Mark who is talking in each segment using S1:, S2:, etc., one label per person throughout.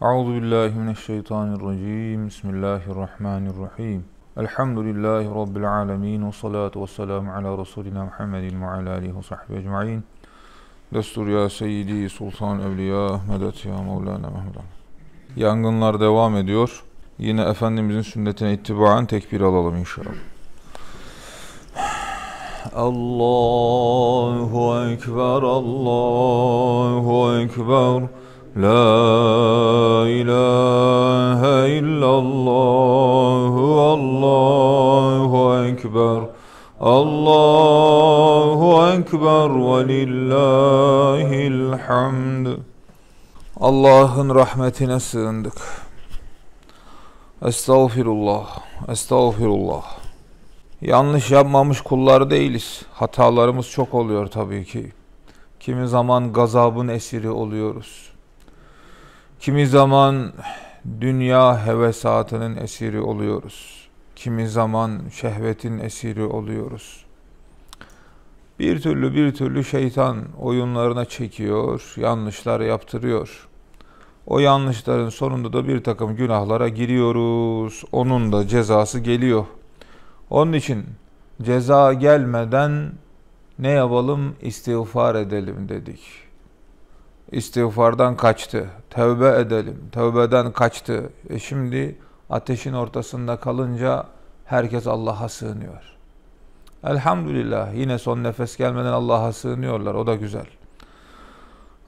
S1: Euzu billahi mineşşeytanirracim. Bismillahirrahmanirrahim. Elhamdülillahi rabbil alamin ve salatu vesselam ala resulina Muhammedin ve ala alihi ve sahbihi ecmaîn. Destur ya seyyidi sultan evliya medet ya Mevlana Mehmedan. Yangınlar devam ediyor. Yine Efendimizin sünnetine ittibaen tekbir alalım inşallah. Allahu Ekber, Allahu Ekber. La ilahe illallah Allahu Ekber Allahu Ekber ve lillahil hamd Allah'ın rahmetine sığındık. Estağfirullah, estağfirullah. Yanlış yapmamış kullar değiliz. Hatalarımız çok oluyor tabii ki. Kimi zaman gazabın esiri oluyoruz. Kimi zaman dünya hevesatının esiri oluyoruz. Kimi zaman şehvetin esiri oluyoruz. Bir türlü bir türlü şeytan oyunlarına çekiyor, yanlışlar yaptırıyor. O yanlışların sonunda da bir takım günahlara giriyoruz. Onun da cezası geliyor. Onun için ceza gelmeden ne yapalım? İstiğfar edelim dedik istiğfardan kaçtı. Tevbe edelim. Tevbeden kaçtı. E şimdi ateşin ortasında kalınca herkes Allah'a sığınıyor. Elhamdülillah yine son nefes gelmeden Allah'a sığınıyorlar. O da güzel.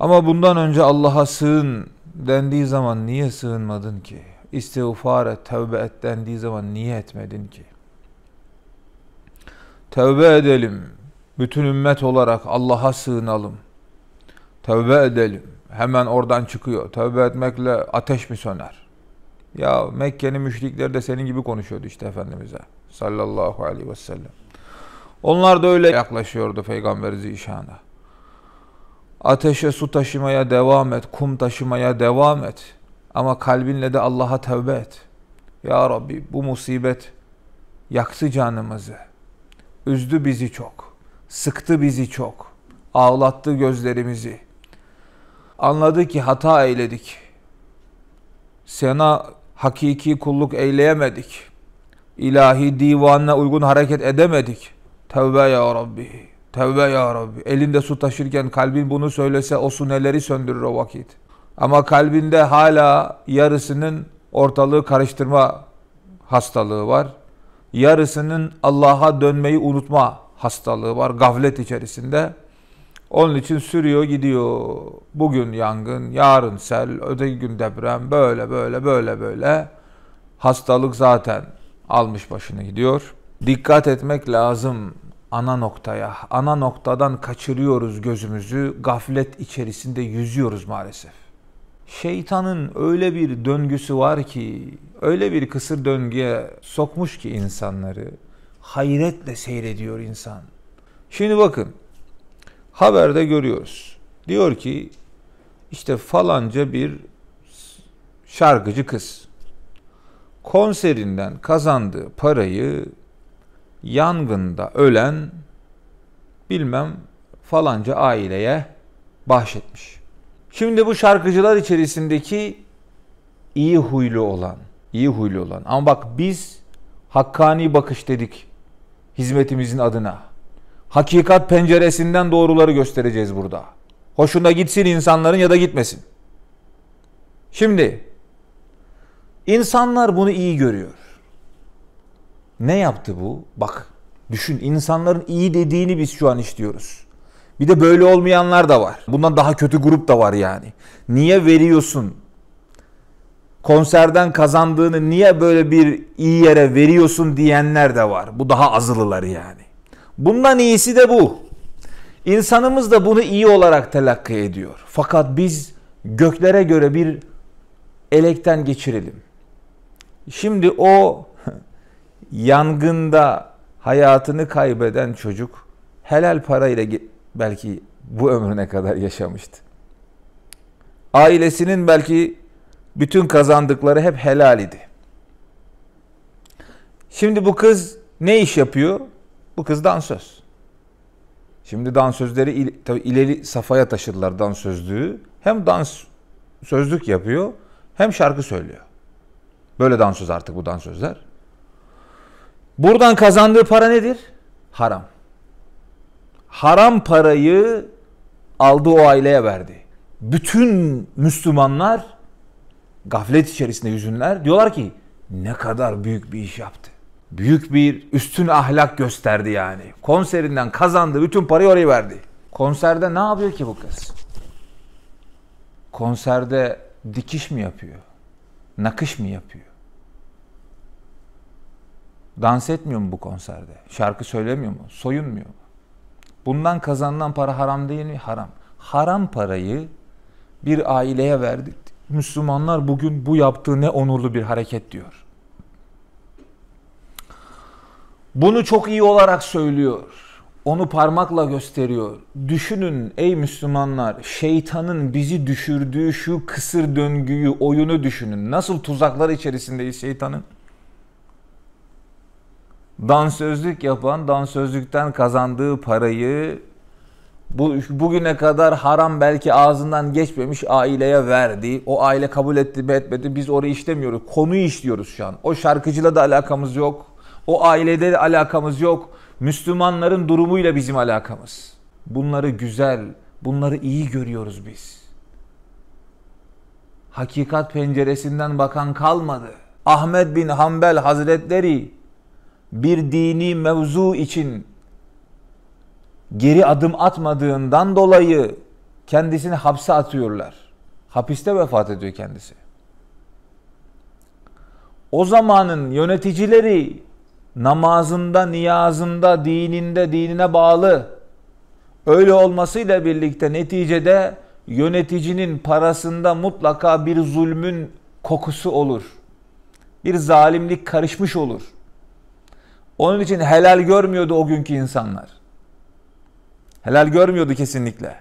S1: Ama bundan önce Allah'a sığın dendiği zaman niye sığınmadın ki? İstiğfar et, tevbe et dendiği zaman niye etmedin ki? Tevbe edelim. Bütün ümmet olarak Allah'a sığınalım.'' Tövbe edelim. Hemen oradan çıkıyor. Tövbe etmekle ateş mi söner? Ya Mekke'nin müşrikleri de senin gibi konuşuyordu işte Efendimiz'e. Sallallahu aleyhi ve sellem. Onlar da öyle yaklaşıyordu Peygamber Zişan'a. Ateşe su taşımaya devam et, kum taşımaya devam et. Ama kalbinle de Allah'a tövbe et. Ya Rabbi bu musibet yaktı canımızı. Üzdü bizi çok. Sıktı bizi çok. Ağlattı gözlerimizi anladı ki hata eyledik. Sana hakiki kulluk eyleyemedik. İlahi divanına uygun hareket edemedik. Tevbe ya Rabbi. Tevbe ya Rabbi. Elinde su taşırken kalbin bunu söylese o su neleri söndürür o vakit. Ama kalbinde hala yarısının ortalığı karıştırma hastalığı var. Yarısının Allah'a dönmeyi unutma hastalığı var. Gaflet içerisinde. Onun için sürüyor gidiyor. Bugün yangın, yarın sel, öteki gün deprem böyle böyle böyle böyle. Hastalık zaten almış başını gidiyor. Dikkat etmek lazım ana noktaya. Ana noktadan kaçırıyoruz gözümüzü. Gaflet içerisinde yüzüyoruz maalesef. Şeytanın öyle bir döngüsü var ki, öyle bir kısır döngüye sokmuş ki insanları. Hayretle seyrediyor insan. Şimdi bakın, Haberde görüyoruz. Diyor ki işte falanca bir şarkıcı kız konserinden kazandığı parayı yangında ölen bilmem falanca aileye bahşetmiş. Şimdi bu şarkıcılar içerisindeki iyi huylu olan, iyi huylu olan ama bak biz hakkani bakış dedik hizmetimizin adına. Hakikat penceresinden doğruları göstereceğiz burada. Hoşuna gitsin insanların ya da gitmesin. Şimdi insanlar bunu iyi görüyor. Ne yaptı bu? Bak düşün insanların iyi dediğini biz şu an işliyoruz. Bir de böyle olmayanlar da var. Bundan daha kötü grup da var yani. Niye veriyorsun? Konserden kazandığını niye böyle bir iyi yere veriyorsun diyenler de var. Bu daha azılıları yani. Bundan iyisi de bu. İnsanımız da bunu iyi olarak telakki ediyor. Fakat biz göklere göre bir elekten geçirelim. Şimdi o yangında hayatını kaybeden çocuk helal parayla belki bu ömrüne kadar yaşamıştı. Ailesinin belki bütün kazandıkları hep helal idi. Şimdi bu kız ne iş yapıyor? Bu kız dansöz. Şimdi dansözleri il, tabii ileri safhaya taşıdılar dansözlüğü. Hem dans sözlük yapıyor hem şarkı söylüyor. Böyle dansöz artık bu dansözler. Buradan kazandığı para nedir? Haram. Haram parayı aldı o aileye verdi. Bütün Müslümanlar gaflet içerisinde yüzünler diyorlar ki ne kadar büyük bir iş yaptı büyük bir üstün ahlak gösterdi yani. Konserinden kazandı, bütün parayı oraya verdi. Konserde ne yapıyor ki bu kız? Konserde dikiş mi yapıyor? Nakış mı yapıyor? Dans etmiyor mu bu konserde? Şarkı söylemiyor mu? Soyunmuyor mu? Bundan kazanılan para haram değil mi? Haram. Haram parayı bir aileye verdik. Müslümanlar bugün bu yaptığı ne onurlu bir hareket diyor. Bunu çok iyi olarak söylüyor. Onu parmakla gösteriyor. Düşünün ey Müslümanlar, şeytanın bizi düşürdüğü şu kısır döngüyü, oyunu düşünün. Nasıl tuzaklar içerisindeyiz şeytanın? Dansözlük yapan, dansözlükten kazandığı parayı bu, bugüne kadar haram belki ağzından geçmemiş aileye verdi. O aile kabul etti mi etmedi biz orayı işlemiyoruz. Konuyu işliyoruz şu an. O şarkıcıyla da alakamız yok. O ailede alakamız yok. Müslümanların durumuyla bizim alakamız. Bunları güzel, bunları iyi görüyoruz biz. Hakikat penceresinden bakan kalmadı. Ahmet bin Hanbel Hazretleri bir dini mevzu için geri adım atmadığından dolayı kendisini hapse atıyorlar. Hapiste vefat ediyor kendisi. O zamanın yöneticileri namazında, niyazında, dininde, dinine bağlı. Öyle olmasıyla birlikte neticede yöneticinin parasında mutlaka bir zulmün kokusu olur. Bir zalimlik karışmış olur. Onun için helal görmüyordu o günkü insanlar. Helal görmüyordu kesinlikle.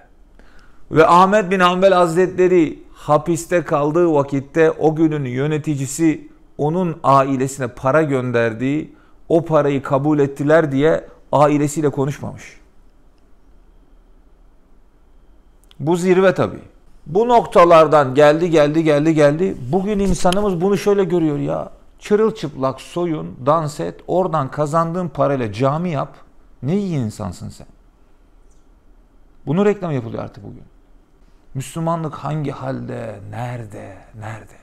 S1: Ve Ahmet bin Hanbel Hazretleri hapiste kaldığı vakitte o günün yöneticisi onun ailesine para gönderdiği o parayı kabul ettiler diye ailesiyle konuşmamış. Bu zirve tabii. Bu noktalardan geldi geldi geldi geldi. Bugün insanımız bunu şöyle görüyor ya. Çırılçıplak soyun, dans et, oradan kazandığın parayla cami yap. Ne iyi insansın sen. Bunu reklam yapılıyor artık bugün. Müslümanlık hangi halde, nerede, nerede?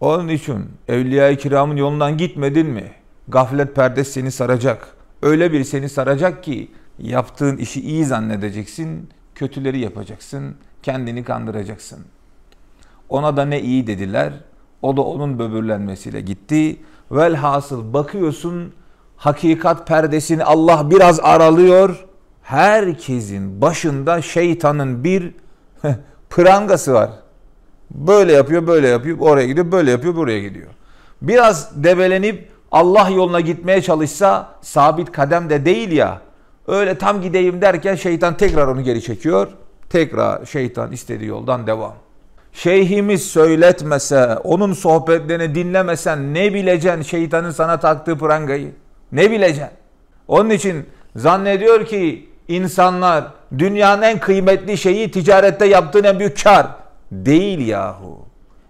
S1: Onun için Evliya-i Kiram'ın yolundan gitmedin mi? Gaflet perdesi seni saracak. Öyle bir seni saracak ki yaptığın işi iyi zannedeceksin, kötüleri yapacaksın, kendini kandıracaksın. Ona da ne iyi dediler, o da onun böbürlenmesiyle gitti. Velhasıl bakıyorsun, hakikat perdesini Allah biraz aralıyor. Herkesin başında şeytanın bir prangası var. Böyle yapıyor, böyle yapıyor, oraya gidiyor, böyle yapıyor, buraya gidiyor. Biraz debelenip Allah yoluna gitmeye çalışsa sabit kadem de değil ya. Öyle tam gideyim derken şeytan tekrar onu geri çekiyor. Tekrar şeytan istediği yoldan devam. Şeyhimiz söyletmese, onun sohbetlerini dinlemesen ne bileceksin şeytanın sana taktığı prangayı? Ne bileceksin? Onun için zannediyor ki insanlar dünyanın en kıymetli şeyi ticarette yaptığın en büyük kar. Değil yahu.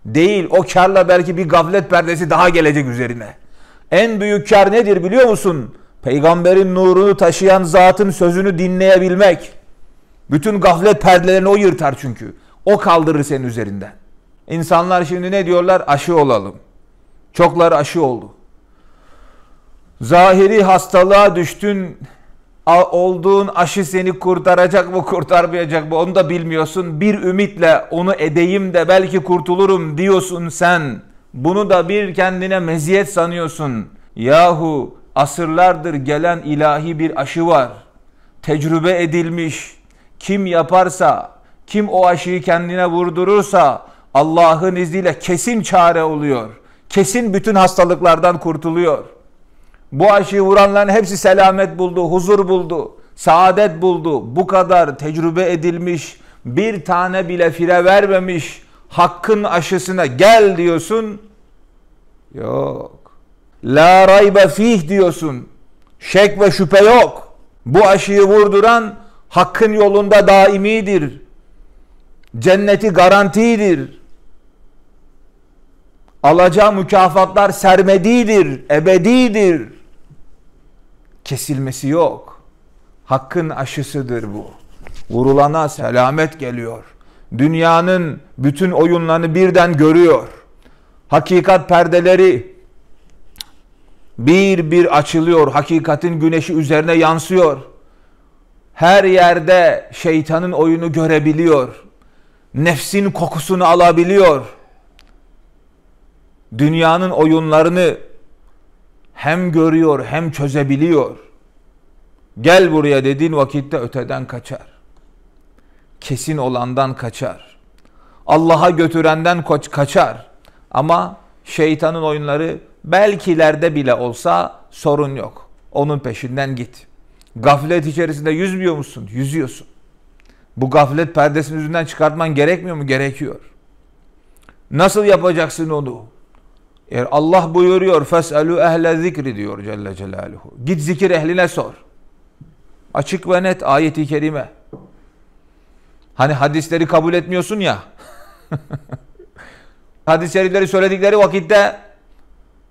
S1: Değil. O karla belki bir gaflet perdesi daha gelecek üzerine. En büyük kar nedir biliyor musun? Peygamberin nurunu taşıyan zatın sözünü dinleyebilmek. Bütün gaflet perdelerini o yırtar çünkü. O kaldırır senin üzerinden. İnsanlar şimdi ne diyorlar? Aşı olalım. Çoklar aşı oldu. Zahiri hastalığa düştün, olduğun aşı seni kurtaracak mı kurtarmayacak mı onu da bilmiyorsun. Bir ümitle onu edeyim de belki kurtulurum diyorsun sen.'' Bunu da bir kendine meziyet sanıyorsun. Yahu asırlardır gelen ilahi bir aşı var. Tecrübe edilmiş. Kim yaparsa, kim o aşıyı kendine vurdurursa Allah'ın izniyle kesin çare oluyor. Kesin bütün hastalıklardan kurtuluyor. Bu aşıyı vuranların hepsi selamet buldu, huzur buldu, saadet buldu. Bu kadar tecrübe edilmiş, bir tane bile fire vermemiş, hakkın aşısına gel diyorsun. Yok. La raybe fih diyorsun. Şek ve şüphe yok. Bu aşıyı vurduran hakkın yolunda daimidir. Cenneti garantidir. Alacağı mükafatlar sermedidir, ebedidir. Kesilmesi yok. Hakkın aşısıdır bu. Vurulana selamet geliyor dünyanın bütün oyunlarını birden görüyor. Hakikat perdeleri bir bir açılıyor. Hakikatin güneşi üzerine yansıyor. Her yerde şeytanın oyunu görebiliyor. Nefsin kokusunu alabiliyor. Dünyanın oyunlarını hem görüyor hem çözebiliyor. Gel buraya dediğin vakitte öteden kaçar kesin olandan kaçar. Allah'a götürenden koç kaçar. Ama şeytanın oyunları belkilerde bile olsa sorun yok. Onun peşinden git. Gaflet içerisinde yüzmüyor musun? Yüzüyorsun. Bu gaflet perdesinin yüzünden çıkartman gerekmiyor mu? Gerekiyor. Nasıl yapacaksın onu? Eğer Allah buyuruyor feselu ehle zikri diyor Celle Celaluhu. Git zikir ehline sor. Açık ve net ayeti kerime. Hani hadisleri kabul etmiyorsun ya. hadis-i şerifleri söyledikleri vakitte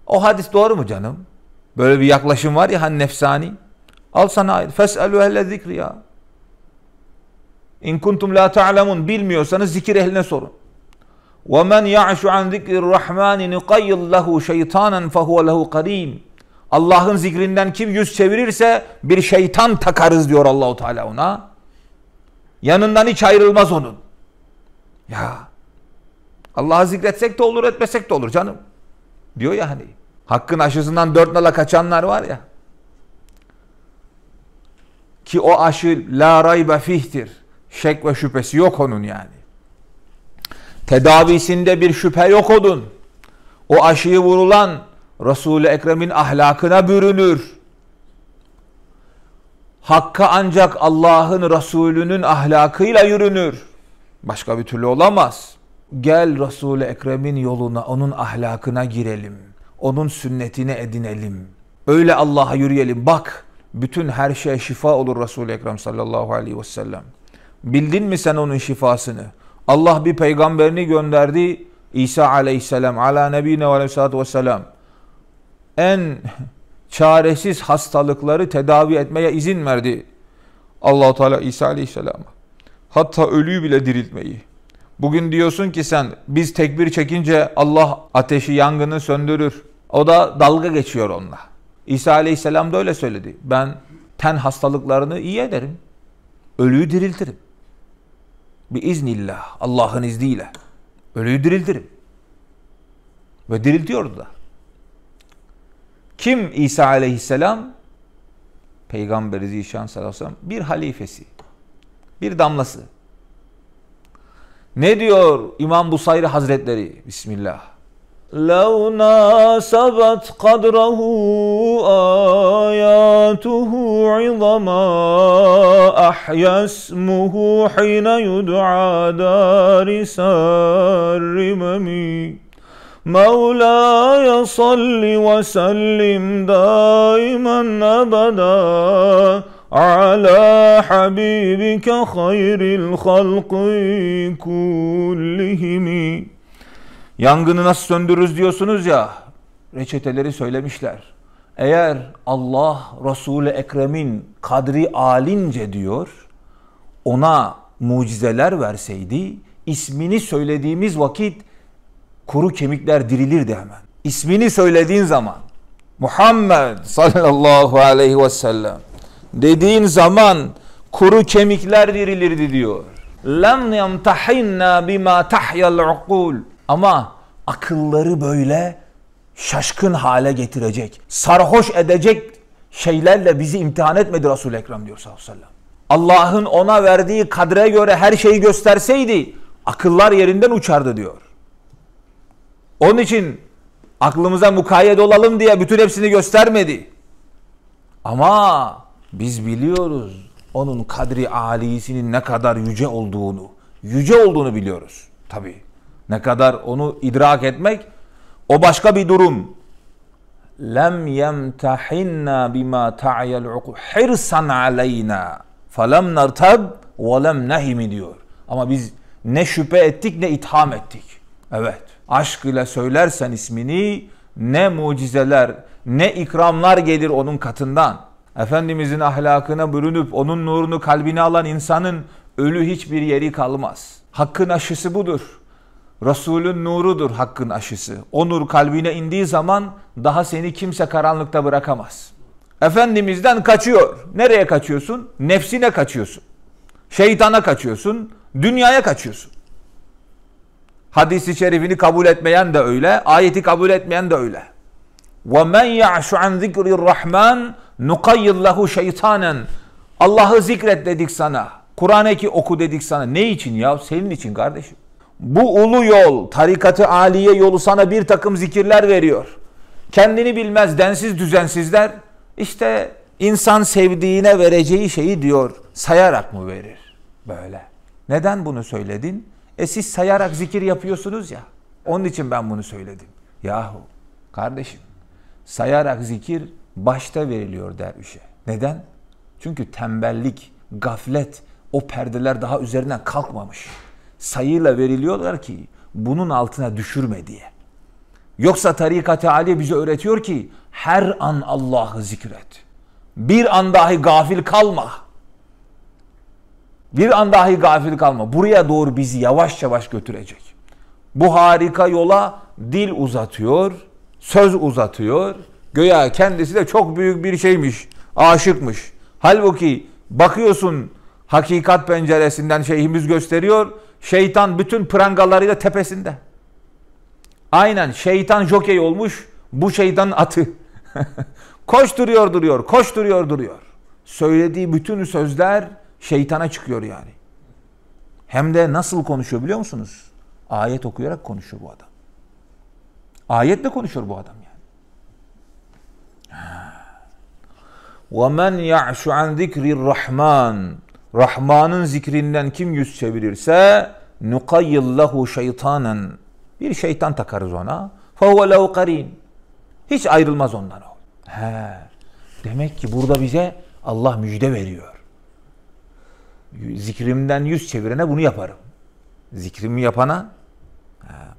S1: o hadis doğru mu canım? Böyle bir yaklaşım var ya hani nefsani. Al sana ayet. Fes'elü ehle zikri ya. İn kuntum la ta'lemun. Bilmiyorsanız zikir ehline sorun. وَمَنْ yaşu an zikir Rahmani نُقَيِّلْ لَهُ شَيْطَانًا فَهُوَ لَهُ قَرِيمٌ Allah'ın zikrinden kim yüz çevirirse bir şeytan takarız diyor Allahu Teala ona. Yanından hiç ayrılmaz onun. Ya Allah'ı zikretsek de olur etmesek de olur canım. Diyor ya hani. Hakkın aşısından dört nala kaçanlar var ya. Ki o aşı la raybe fihtir. Şek ve şüphesi yok onun yani. Tedavisinde bir şüphe yok onun. O aşıyı vurulan Resul-i Ekrem'in ahlakına bürünür. Hakka ancak Allah'ın Resulü'nün ahlakıyla yürünür. Başka bir türlü olamaz. Gel Resul-i Ekrem'in yoluna, onun ahlakına girelim. Onun sünnetini edinelim. Öyle Allah'a yürüyelim. Bak bütün her şey şifa olur Resul-i Ekrem sallallahu aleyhi ve sellem. Bildin mi sen onun şifasını? Allah bir peygamberini gönderdi. İsa aleyhisselam ala nebine ve aleyhissalatu vesselam. En çaresiz hastalıkları tedavi etmeye izin verdi allah Teala İsa Aleyhisselam'a. Hatta ölüyü bile diriltmeyi. Bugün diyorsun ki sen biz tekbir çekince Allah ateşi yangını söndürür. O da dalga geçiyor onunla. İsa Aleyhisselam da öyle söyledi. Ben ten hastalıklarını iyi ederim. Ölüyü diriltirim. Bir iznillah, Allah'ın izniyle. Ölüyü diriltirim. Ve diriltiyordu da. Kim İsa aleyhisselam? Peygamberi Zişan sallallahu bir halifesi, bir damlası. Ne diyor İmam Busayri Hazretleri? Bismillah. لَوْ نَاسَبَتْ قَدْرَهُ آيَاتُهُ عِظَمَا أَحْيَا اسْمُهُ حِينَ يُدْعَى دَارِ سَرِّمَمِي مولاي صل وسلم دائما أبدا على حبيبك خير الخلق كلهم Yangını nasıl söndürürüz diyorsunuz ya, reçeteleri söylemişler. Eğer Allah Resul-i Ekrem'in kadri alince diyor, ona mucizeler verseydi, ismini söylediğimiz vakit Kuru kemikler dirilirdi hemen. İsmini söylediğin zaman Muhammed sallallahu aleyhi ve sellem dediğin zaman kuru kemikler dirilirdi diyor. Lem yemtahinna bima tahyal ukul. Ama akılları böyle şaşkın hale getirecek, sarhoş edecek şeylerle bizi imtihan etmedi resul Ekrem diyor sallallahu aleyhi ve sellem. Allah'ın ona verdiği kadre göre her şeyi gösterseydi akıllar yerinden uçardı diyor. Onun için aklımıza mukayyet olalım diye bütün hepsini göstermedi. Ama biz biliyoruz onun kadri alisinin ne kadar yüce olduğunu, yüce olduğunu biliyoruz. Tabi ne kadar onu idrak etmek o başka bir durum. Lem yemtahinna bima ta'yel hirsan aleyna falam nartab ve lem nehimi diyor. Ama biz ne şüphe ettik ne itham ettik. Evet aşk ile söylersen ismini ne mucizeler ne ikramlar gelir onun katından. Efendimizin ahlakına bürünüp onun nurunu kalbine alan insanın ölü hiçbir yeri kalmaz. Hakkın aşısı budur. Resulün nurudur hakkın aşısı. O nur kalbine indiği zaman daha seni kimse karanlıkta bırakamaz. Efendimizden kaçıyor. Nereye kaçıyorsun? Nefsine kaçıyorsun. Şeytana kaçıyorsun. Dünyaya kaçıyorsun. Hadisi şerifini kabul etmeyen de öyle, ayeti kabul etmeyen de öyle. وَمَنْ يَعْشُ عَنْ ذِكْرِ الرَّحْمَنِ نُقَيِّضْ لَهُ şeytanen. Allah'ı zikret dedik sana. Kur'an'ı ki oku dedik sana. Ne için ya? Senin için kardeşim. Bu ulu yol, tarikatı aliye yolu sana bir takım zikirler veriyor. Kendini bilmez densiz düzensizler İşte insan sevdiğine vereceği şeyi diyor sayarak mı verir? Böyle. Neden bunu söyledin? E siz sayarak zikir yapıyorsunuz ya. Onun için ben bunu söyledim. Yahu kardeşim sayarak zikir başta veriliyor dervişe. Neden? Çünkü tembellik, gaflet o perdeler daha üzerinden kalkmamış. Sayıyla veriliyorlar ki bunun altına düşürme diye. Yoksa tarikat-ı Ali bize öğretiyor ki her an Allah'ı zikret. Bir an dahi gafil kalma. Bir an dahi gafil kalma. Buraya doğru bizi yavaş yavaş götürecek. Bu harika yola dil uzatıyor, söz uzatıyor. Göya kendisi de çok büyük bir şeymiş, aşıkmış. Halbuki bakıyorsun hakikat penceresinden şeyhimiz gösteriyor. Şeytan bütün prangalarıyla tepesinde. Aynen şeytan jokey olmuş. Bu şeytan atı. koşturuyor duruyor, koşturuyor duruyor. Söylediği bütün sözler şeytana çıkıyor yani. Hem de nasıl konuşuyor biliyor musunuz? Ayet okuyarak konuşuyor bu adam. Ayetle konuşuyor bu adam yani. وَمَنْ يَعْشُ عَنْ ذِكْرِ الرَّحْمَانِ Rahman'ın zikrinden kim yüz çevirirse نُقَيِّلْ لَهُ şeytanen Bir şeytan takarız ona. فَهُوَ لَهُ قَرِينَ Hiç ayrılmaz ondan o. He. Demek ki burada bize Allah müjde veriyor zikrimden yüz çevirene bunu yaparım. Zikrimi yapana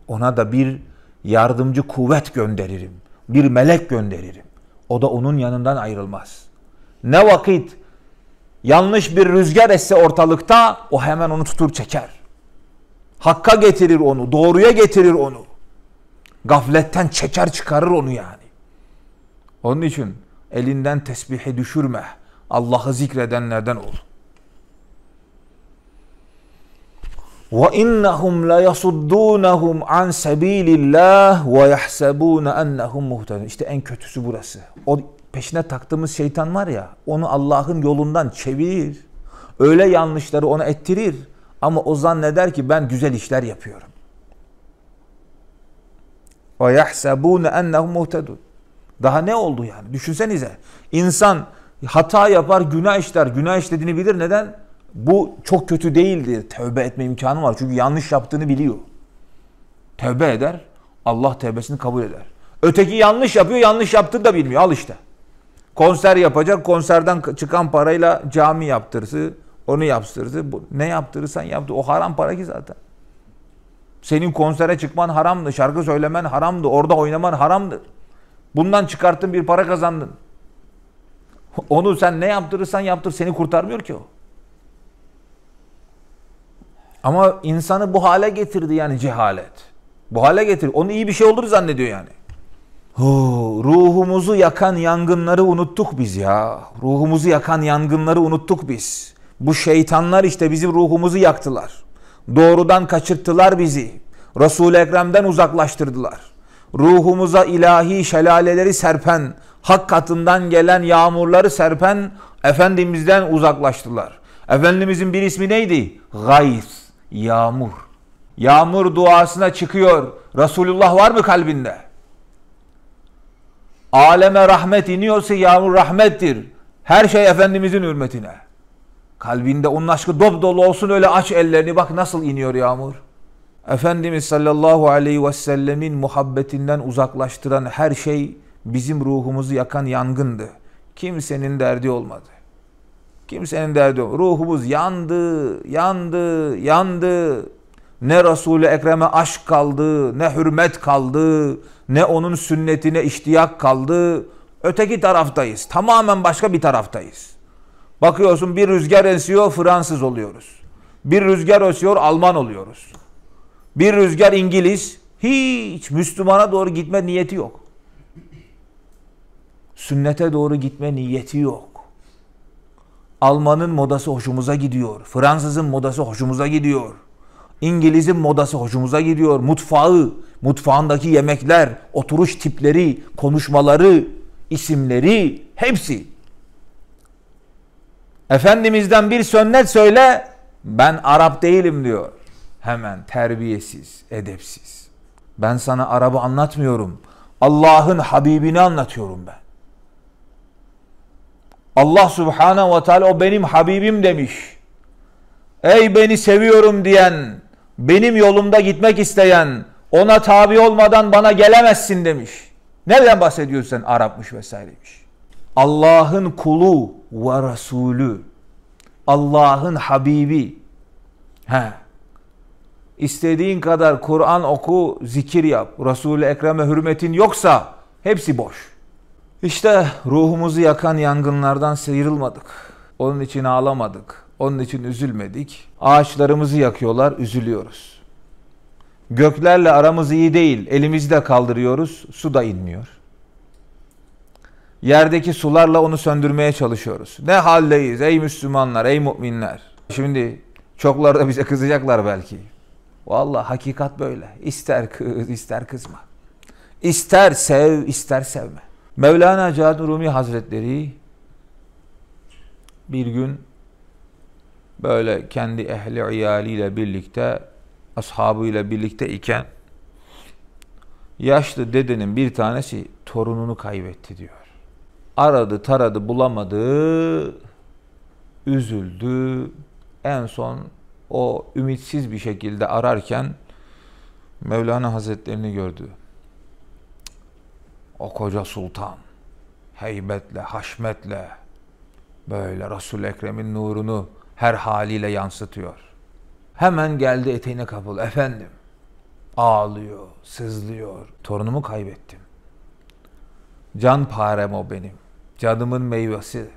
S1: ona da bir yardımcı kuvvet gönderirim. Bir melek gönderirim. O da onun yanından ayrılmaz. Ne vakit yanlış bir rüzgar esse ortalıkta o hemen onu tutur çeker. Hakka getirir onu, doğruya getirir onu. Gafletten çeker çıkarır onu yani. Onun için elinden tesbihi düşürme. Allah'ı zikredenlerden ol. وَاِنَّهُمْ لَيَصُدُّونَهُمْ عَنْ سَب۪يلِ اللّٰهِ وَيَحْسَبُونَ اَنَّهُمْ مُهْتَدُونَ İşte en kötüsü burası. O peşine taktığımız şeytan var ya, onu Allah'ın yolundan çevirir. Öyle yanlışları ona ettirir. Ama o zanneder ki ben güzel işler yapıyorum. وَيَحْسَبُونَ اَنَّهُمْ مُهْتَدُونَ Daha ne oldu yani? Düşünsenize. İnsan hata yapar, günah işler. Günah işlediğini bilir. Neden? bu çok kötü değildi. Tövbe etme imkanı var. Çünkü yanlış yaptığını biliyor. Tövbe eder. Allah tövbesini kabul eder. Öteki yanlış yapıyor. Yanlış yaptığını da bilmiyor. Al işte. Konser yapacak. Konserden çıkan parayla cami yaptırsı. Onu yaptırsı. Ne yaptırırsan yaptı. O haram para ki zaten. Senin konsere çıkman haramdı. Şarkı söylemen haramdı. Orada oynaman haramdır. Bundan çıkarttın bir para kazandın. Onu sen ne yaptırırsan yaptır seni kurtarmıyor ki o. Ama insanı bu hale getirdi yani cehalet. Bu hale getir. Onu iyi bir şey olur zannediyor yani. Huu, ruhumuzu yakan yangınları unuttuk biz ya. Ruhumuzu yakan yangınları unuttuk biz. Bu şeytanlar işte bizim ruhumuzu yaktılar. Doğrudan kaçırttılar bizi. Resul-i Ekrem'den uzaklaştırdılar. Ruhumuza ilahi şelaleleri serpen, hak katından gelen yağmurları serpen Efendimiz'den uzaklaştılar. Efendimiz'in bir ismi neydi? Gays. Yağmur. Yağmur duasına çıkıyor. Resulullah var mı kalbinde? Aleme rahmet iniyorsa yağmur rahmettir. Her şey Efendimizin hürmetine. Kalbinde onun aşkı dop dolu olsun öyle aç ellerini bak nasıl iniyor yağmur. Efendimiz sallallahu aleyhi ve sellemin muhabbetinden uzaklaştıran her şey bizim ruhumuzu yakan yangındı. Kimsenin derdi olmadı. Kimsenin derdi yok. Ruhumuz yandı, yandı, yandı. Ne Resul-i Ekrem'e aşk kaldı, ne hürmet kaldı, ne onun sünnetine iştiyak kaldı. Öteki taraftayız. Tamamen başka bir taraftayız. Bakıyorsun bir rüzgar esiyor Fransız oluyoruz. Bir rüzgar esiyor Alman oluyoruz. Bir rüzgar İngiliz hiç Müslümana doğru gitme niyeti yok. Sünnete doğru gitme niyeti yok. Alman'ın modası hoşumuza gidiyor. Fransız'ın modası hoşumuza gidiyor. İngiliz'in modası hoşumuza gidiyor. Mutfağı, mutfağındaki yemekler, oturuş tipleri, konuşmaları, isimleri hepsi. Efendimiz'den bir sönnet söyle ben Arap değilim diyor. Hemen terbiyesiz, edepsiz. Ben sana Arap'ı anlatmıyorum. Allah'ın Habibini anlatıyorum ben. Allah subhanahu ve teala o benim Habibim demiş. Ey beni seviyorum diyen, benim yolumda gitmek isteyen, ona tabi olmadan bana gelemezsin demiş. Nereden bahsediyorsun sen Arapmış vesaireymiş. Allah'ın kulu ve Resulü. Allah'ın Habibi. He. İstediğin kadar Kur'an oku, zikir yap. Resul-i Ekrem'e hürmetin yoksa hepsi boş. İşte ruhumuzu yakan yangınlardan sıyrılmadık. Onun için ağlamadık. Onun için üzülmedik. Ağaçlarımızı yakıyorlar, üzülüyoruz. Göklerle aramız iyi değil. Elimizi de kaldırıyoruz, su da inmiyor. Yerdeki sularla onu söndürmeye çalışıyoruz. Ne haldeyiz ey Müslümanlar, ey müminler. Şimdi çoklar da bize kızacaklar belki. Valla hakikat böyle. İster kız, ister kızma. İster sev, ister sevme. Mevlana Cad Rumi Hazretleri bir gün böyle kendi ehli iyaliyle birlikte ashabıyla birlikte iken yaşlı dedenin bir tanesi torununu kaybetti diyor. Aradı taradı bulamadı, üzüldü. En son o ümitsiz bir şekilde ararken Mevlana Hazretlerini gördü o koca sultan heybetle, haşmetle böyle Resul Ekrem'in nurunu her haliyle yansıtıyor. Hemen geldi eteğine kapıl. Efendim ağlıyor, sızlıyor. Torunumu kaybettim. Can parem o benim. Canımın meyvesi.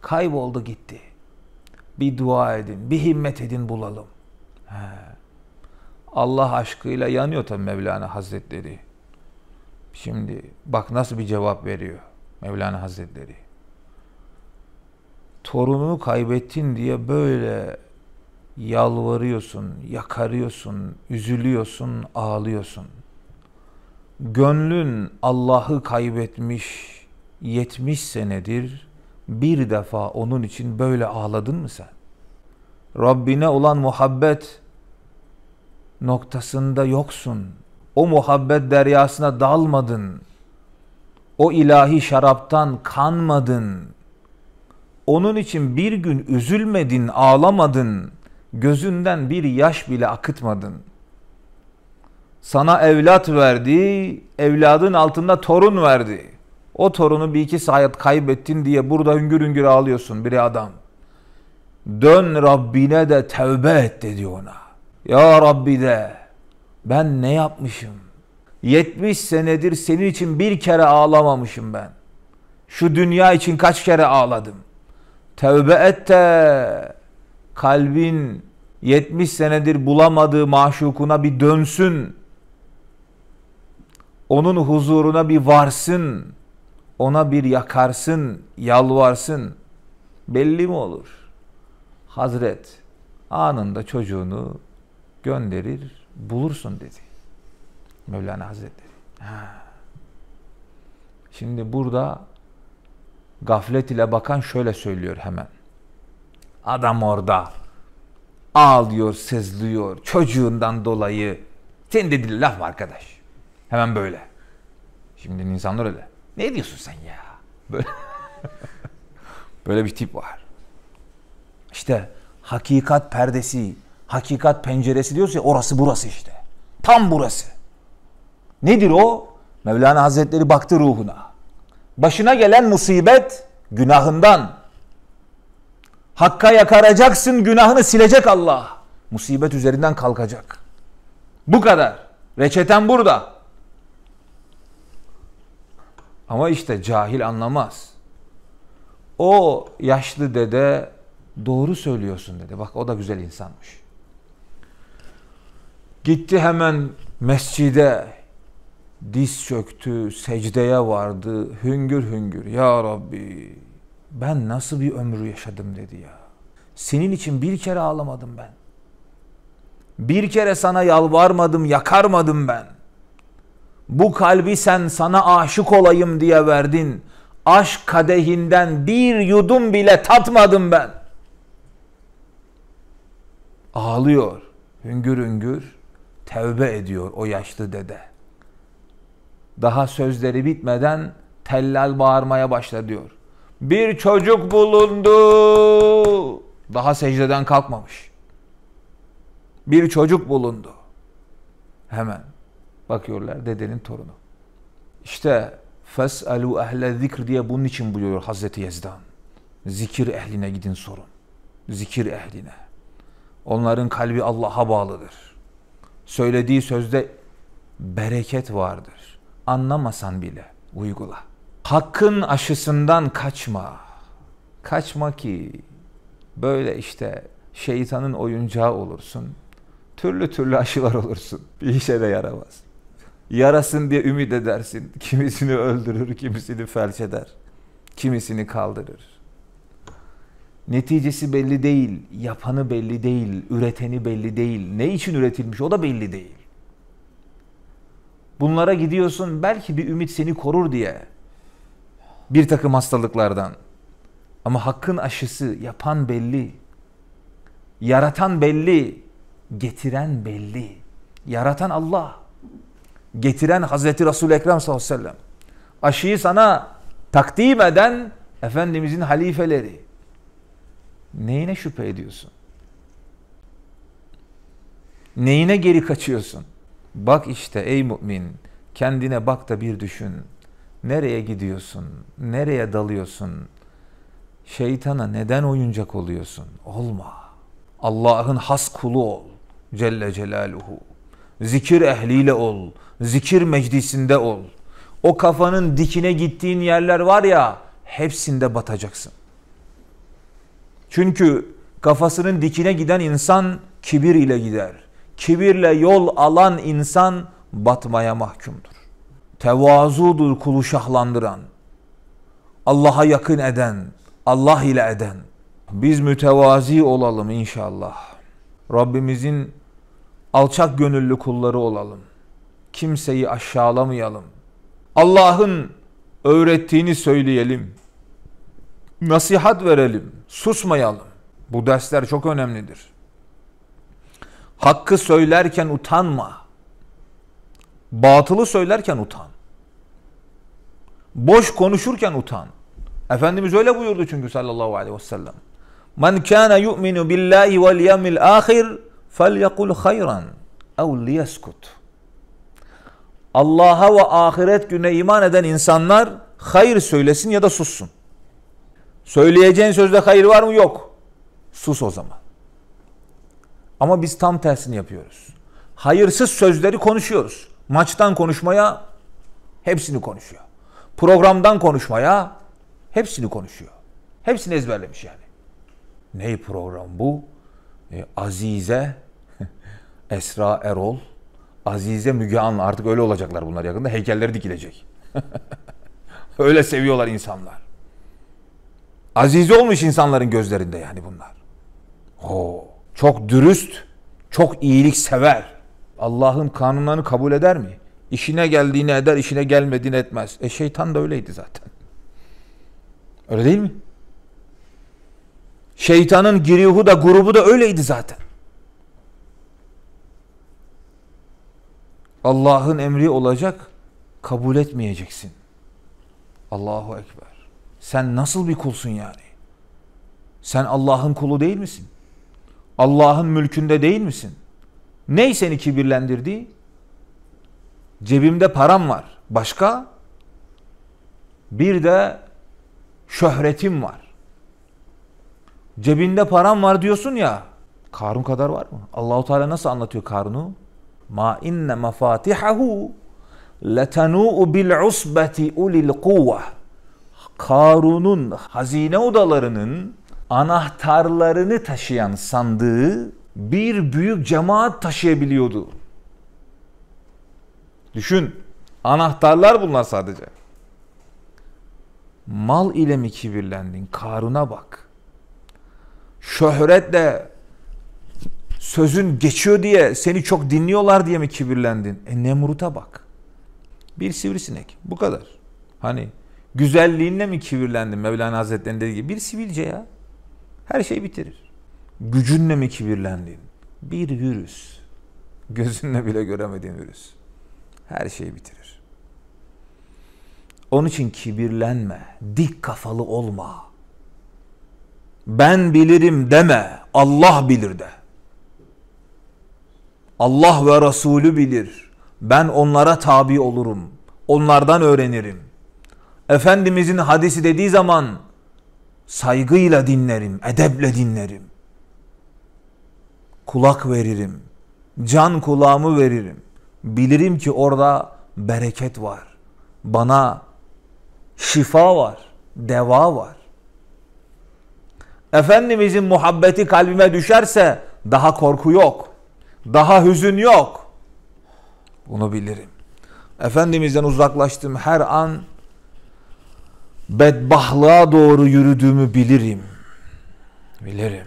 S1: Kayboldu gitti. Bir dua edin, bir himmet edin bulalım. He. Allah aşkıyla yanıyor tabi Mevlana Hazretleri. Şimdi bak nasıl bir cevap veriyor Mevlana Hazretleri. Torununu kaybettin diye böyle yalvarıyorsun, yakarıyorsun, üzülüyorsun, ağlıyorsun. Gönlün Allah'ı kaybetmiş 70 senedir bir defa onun için böyle ağladın mı sen? Rabbine olan muhabbet noktasında yoksun o muhabbet deryasına dalmadın. O ilahi şaraptan kanmadın. Onun için bir gün üzülmedin, ağlamadın. Gözünden bir yaş bile akıtmadın. Sana evlat verdi, evladın altında torun verdi. O torunu bir iki saat kaybettin diye burada hüngür hüngür ağlıyorsun bir adam. Dön Rabbine de tevbe et dedi ona. Ya Rabbi de ben ne yapmışım? 70 senedir senin için bir kere ağlamamışım ben. Şu dünya için kaç kere ağladım. Tevbe et de kalbin 70 senedir bulamadığı maşukuna bir dönsün. Onun huzuruna bir varsın. Ona bir yakarsın, yalvarsın. Belli mi olur? Hazret anında çocuğunu gönderir bulursun dedi. Mevlana Hazretleri. Ha. Şimdi burada gaflet ile bakan şöyle söylüyor hemen. Adam orada ağlıyor, sızlıyor çocuğundan dolayı. Senin dediğin laf var arkadaş. Hemen böyle. Şimdi insanlar öyle. Ne diyorsun sen ya? Böyle, böyle bir tip var. İşte hakikat perdesi hakikat penceresi diyoruz ya orası burası işte. Tam burası. Nedir o? Mevlana Hazretleri baktı ruhuna. Başına gelen musibet günahından. Hakka yakaracaksın günahını silecek Allah. Musibet üzerinden kalkacak. Bu kadar. Reçeten burada. Ama işte cahil anlamaz. O yaşlı dede doğru söylüyorsun dedi. Bak o da güzel insanmış. Gitti hemen mescide diz çöktü, secdeye vardı, hüngür hüngür. Ya Rabbi ben nasıl bir ömrü yaşadım dedi ya. Senin için bir kere ağlamadım ben. Bir kere sana yalvarmadım, yakarmadım ben. Bu kalbi sen sana aşık olayım diye verdin. Aşk kadehinden bir yudum bile tatmadım ben. Ağlıyor hüngür hüngür. Tevbe ediyor o yaşlı dede. Daha sözleri bitmeden tellal bağırmaya başla diyor. Bir çocuk bulundu. Daha secdeden kalkmamış. Bir çocuk bulundu. Hemen bakıyorlar dedenin torunu. İşte fes'elu ehle zikr diye bunun için buyuruyor Hazreti Yezdan. Zikir ehline gidin sorun. Zikir ehline. Onların kalbi Allah'a bağlıdır söylediği sözde bereket vardır. Anlamasan bile uygula. Hakkın aşısından kaçma. Kaçma ki böyle işte şeytanın oyuncağı olursun. Türlü türlü aşılar olursun. Bir işe de yaramaz. Yarasın diye ümit edersin. Kimisini öldürür, kimisini felç eder. Kimisini kaldırır. Neticesi belli değil, yapanı belli değil, üreteni belli değil. Ne için üretilmiş o da belli değil. Bunlara gidiyorsun belki bir ümit seni korur diye. Bir takım hastalıklardan. Ama hakkın aşısı yapan belli. Yaratan belli. Getiren belli. Yaratan Allah. Getiren Hazreti Resul Ekrem sallallahu aleyhi ve sellem. Aşıyı sana takdim eden Efendimizin halifeleri. Neyine şüphe ediyorsun? Neyine geri kaçıyorsun? Bak işte ey mümin, kendine bak da bir düşün. Nereye gidiyorsun? Nereye dalıyorsun? Şeytana neden oyuncak oluyorsun? Olma. Allah'ın has kulu ol. Celle Celaluhu. Zikir ehliyle ol. Zikir meclisinde ol. O kafanın dikine gittiğin yerler var ya, hepsinde batacaksın. Çünkü kafasının dikine giden insan kibir ile gider. Kibirle yol alan insan batmaya mahkumdur. Tevazudur kulu şahlandıran. Allah'a yakın eden, Allah ile eden. Biz mütevazi olalım inşallah. Rabbimizin alçak gönüllü kulları olalım. Kimseyi aşağılamayalım. Allah'ın öğrettiğini söyleyelim. Nasihat verelim, susmayalım. Bu dersler çok önemlidir. Hakkı söylerken utanma. Batılı söylerken utan. Boş konuşurken utan. Efendimiz öyle buyurdu çünkü sallallahu aleyhi ve sellem. Men kana yu'minu billahi vel yevmil ahir felyekul hayran ev liyeskut. Allah'a ve ahiret güne iman eden insanlar hayır söylesin ya da sussun. Söyleyeceğin sözde hayır var mı? Yok. Sus o zaman. Ama biz tam tersini yapıyoruz. Hayırsız sözleri konuşuyoruz. Maçtan konuşmaya hepsini konuşuyor. Programdan konuşmaya hepsini konuşuyor. Hepsini ezberlemiş yani. Ney program bu? E, Azize, Esra Erol, Azize Müge Anlı. Artık öyle olacaklar bunlar yakında. Heykelleri dikilecek. öyle seviyorlar insanlar. Aziz olmuş insanların gözlerinde yani bunlar. Oo, çok dürüst, çok iyilik sever. Allah'ın kanunlarını kabul eder mi? İşine geldiğini eder, işine gelmediğini etmez. E şeytan da öyleydi zaten. Öyle değil mi? Şeytanın girihu da grubu da öyleydi zaten. Allah'ın emri olacak, kabul etmeyeceksin. Allahu Ekber. Sen nasıl bir kulsun yani? Sen Allah'ın kulu değil misin? Allah'ın mülkünde değil misin? Ney seni kibirlendirdi? Cebimde param var. Başka? Bir de şöhretim var. Cebinde param var diyorsun ya. Karun kadar var mı? Allahu Teala nasıl anlatıyor Karun'u? Ma inne mafatihahu letanu bil usbati ulil kuvve. Karun'un hazine odalarının anahtarlarını taşıyan sandığı bir büyük cemaat taşıyabiliyordu. Düşün. Anahtarlar bunlar sadece. Mal ile mi kibirlendin? Karuna bak. Şöhretle sözün geçiyor diye seni çok dinliyorlar diye mi kibirlendin? E Nemrut'a bak. Bir sivrisinek. Bu kadar. Hani güzelliğinle mi kibirlendin Mevlana Hazretleri'nin dediği gibi? Bir sivilce ya. Her şey bitirir. Gücünle mi kibirlendin? Bir virüs. Gözünle bile göremediğin virüs. Her şeyi bitirir. Onun için kibirlenme. Dik kafalı olma. Ben bilirim deme. Allah bilir de. Allah ve Resulü bilir. Ben onlara tabi olurum. Onlardan öğrenirim. Efendimizin hadisi dediği zaman saygıyla dinlerim, edeble dinlerim. Kulak veririm, can kulağımı veririm. Bilirim ki orada bereket var. Bana şifa var, deva var. Efendimizin muhabbeti kalbime düşerse daha korku yok. Daha hüzün yok. Bunu bilirim. Efendimizden uzaklaştığım her an bedbahlığa doğru yürüdüğümü bilirim. Bilirim.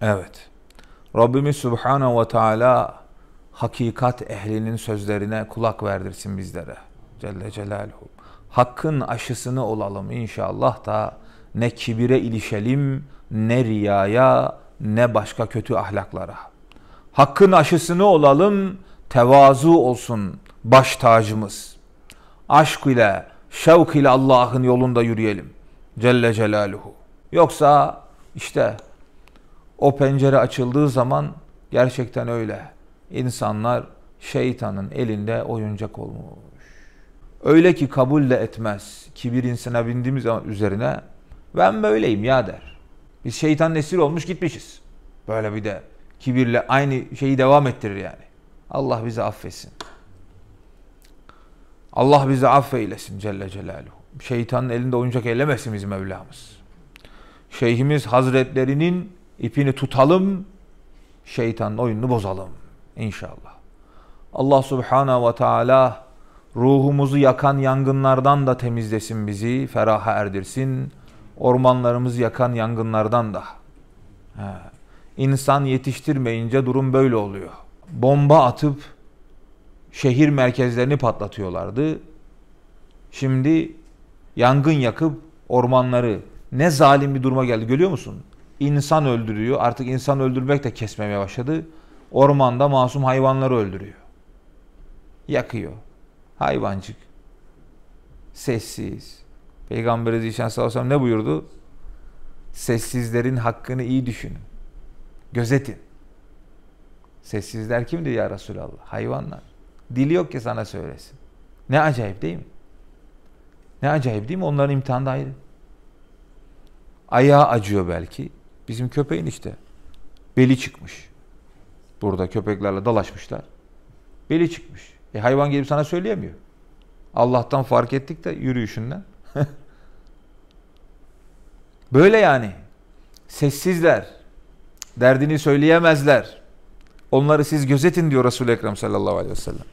S1: Evet. Rabbimiz Subhanahu ve Teala hakikat ehlinin sözlerine kulak verdirsin bizlere. Celle Celaluhu. Hakkın aşısını olalım inşallah da ne kibire ilişelim, ne riyaya, ne başka kötü ahlaklara. Hakkın aşısını olalım, tevazu olsun baş tacımız. Aşk ile, şevk ile Allah'ın yolunda yürüyelim. Celle Celaluhu. Yoksa işte o pencere açıldığı zaman gerçekten öyle. İnsanlar şeytanın elinde oyuncak olmuş. Öyle ki kabul de etmez. Kibir insana bindiğimiz zaman üzerine ben böyleyim ya der. Biz şeytan esiri olmuş gitmişiz. Böyle bir de kibirle aynı şeyi devam ettirir yani. Allah bizi affetsin. Allah bizi affeylesin Celle Celaluhu. Şeytanın elinde oyuncak eylemesin bizim Mevlamız. Şeyhimiz Hazretlerinin ipini tutalım, şeytanın oyununu bozalım inşallah. Allah Subhanahu ve Teala ruhumuzu yakan yangınlardan da temizlesin bizi, feraha erdirsin. Ormanlarımızı yakan yangınlardan da. He. İnsan yetiştirmeyince durum böyle oluyor. Bomba atıp şehir merkezlerini patlatıyorlardı. Şimdi yangın yakıp ormanları ne zalim bir duruma geldi görüyor musun? İnsan öldürüyor. Artık insan öldürmek de kesmemeye başladı. Ormanda masum hayvanları öldürüyor. Yakıyor. Hayvancık. Sessiz. Peygamber Zişan sallallahu ne buyurdu? Sessizlerin hakkını iyi düşünün. Gözetin. Sessizler kimdi ya Resulallah? Hayvanlar. Dili yok ki sana söylesin. Ne acayip değil mi? Ne acayip değil mi? Onların imtihanı da ayrı. Ayağı acıyor belki. Bizim köpeğin işte. Beli çıkmış. Burada köpeklerle dalaşmışlar. Beli çıkmış. E hayvan gelip sana söyleyemiyor. Allah'tan fark ettik de yürüyüşünden. Böyle yani. Sessizler. Derdini söyleyemezler. Onları siz gözetin diyor Resul-i Ekrem sallallahu aleyhi ve sellem.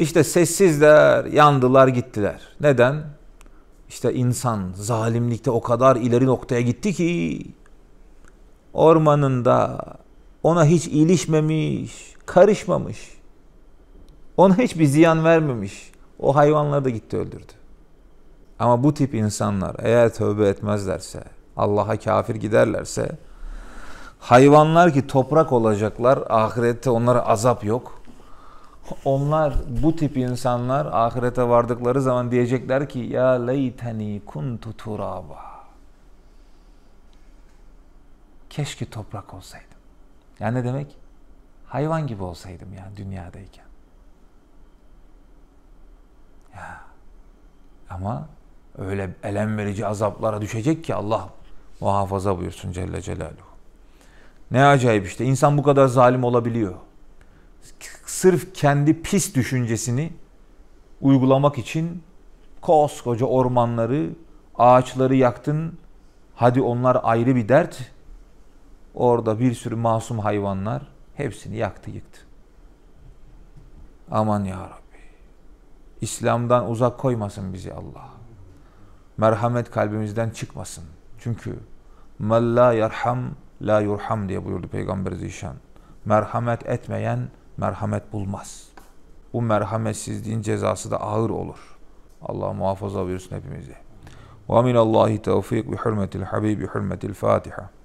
S1: İşte sessizler, yandılar, gittiler. Neden? İşte insan zalimlikte o kadar ileri noktaya gitti ki ormanında ona hiç ilişmemiş, karışmamış. Ona hiçbir ziyan vermemiş. O hayvanları da gitti öldürdü. Ama bu tip insanlar eğer tövbe etmezlerse, Allah'a kafir giderlerse hayvanlar ki toprak olacaklar, ahirette onlara azap yok. Onlar bu tip insanlar ahirete vardıkları zaman diyecekler ki ya leyteni kuntu turaba. Keşke toprak olsaydım. Yani ne demek? Hayvan gibi olsaydım yani dünyadayken. Ya. Ama öyle elem verici azaplara düşecek ki Allah muhafaza buyursun Celle Celaluhu. Ne acayip işte insan bu kadar zalim olabiliyor sırf kendi pis düşüncesini uygulamak için koskoca ormanları, ağaçları yaktın. Hadi onlar ayrı bir dert. Orada bir sürü masum hayvanlar hepsini yaktı yıktı. Aman ya Rabbi. İslam'dan uzak koymasın bizi Allah. Merhamet kalbimizden çıkmasın. Çünkü men la yerham la yurham diye buyurdu Peygamber Zişan. Merhamet etmeyen merhamet bulmaz. Bu merhametsizliğin cezası da ağır olur. Allah muhafaza buyursun hepimizi. Ve minallahi tevfik bi hürmetil habibi hürmetil Fatiha.